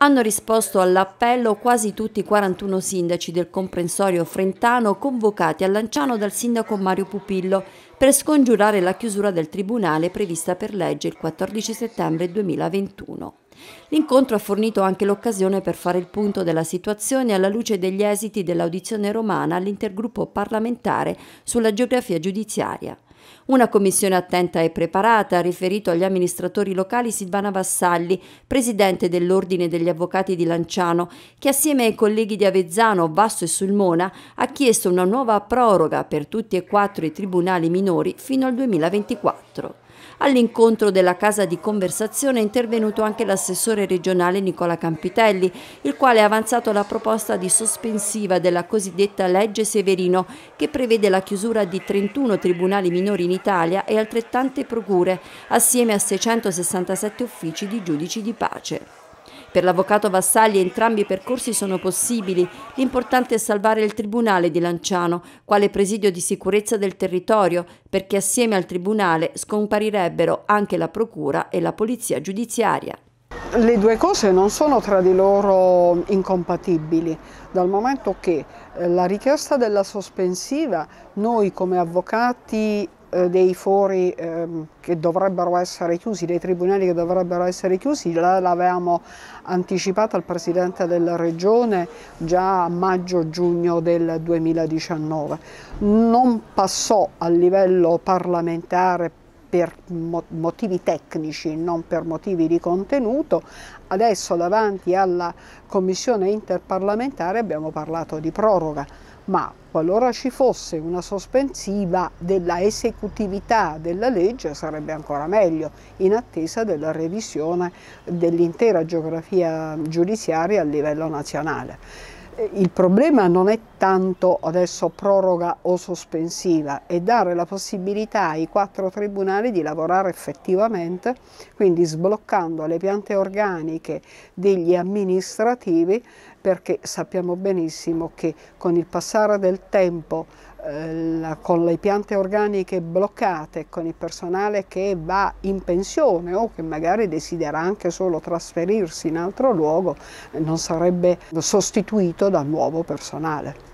Hanno risposto all'appello quasi tutti i 41 sindaci del comprensorio frentano convocati a Lanciano dal sindaco Mario Pupillo per scongiurare la chiusura del tribunale prevista per legge il 14 settembre 2021. L'incontro ha fornito anche l'occasione per fare il punto della situazione alla luce degli esiti dell'audizione romana all'intergruppo parlamentare sulla geografia giudiziaria. Una commissione attenta e preparata ha riferito agli amministratori locali Silvana Vassalli, presidente dell'Ordine degli Avvocati di Lanciano, che assieme ai colleghi di Avezzano, Basso e Sulmona ha chiesto una nuova proroga per tutti e quattro i tribunali minori fino al 2024. All'incontro della casa di conversazione è intervenuto anche l'assessore regionale Nicola Campitelli, il quale ha avanzato la proposta di sospensiva della cosiddetta legge Severino, che prevede la chiusura di 31 tribunali minori in Italia e altrettante procure, assieme a 667 uffici di giudici di pace. Per l'avvocato Vassalli entrambi i percorsi sono possibili, l'importante è salvare il Tribunale di Lanciano, quale presidio di sicurezza del territorio, perché assieme al Tribunale scomparirebbero anche la Procura e la Polizia Giudiziaria. Le due cose non sono tra di loro incompatibili, dal momento che eh, la richiesta della sospensiva noi come avvocati eh, dei fori eh, che dovrebbero essere chiusi, dei tribunali che dovrebbero essere chiusi, l'avevamo anticipata al Presidente della Regione già a maggio-giugno del 2019. Non passò a livello parlamentare per motivi tecnici, non per motivi di contenuto. Adesso davanti alla Commissione interparlamentare abbiamo parlato di proroga ma qualora ci fosse una sospensiva della esecutività della legge sarebbe ancora meglio, in attesa della revisione dell'intera geografia giudiziaria a livello nazionale. Eh, il problema non è tanto adesso proroga o sospensiva, è dare la possibilità ai quattro tribunali di lavorare effettivamente, quindi sbloccando le piante organiche degli amministrativi, perché sappiamo benissimo che con il passare del tempo eh, la, con le piante organiche bloccate, con il personale che va in pensione o che magari desidera anche solo trasferirsi in altro luogo, non sarebbe sostituito da nuovo personale.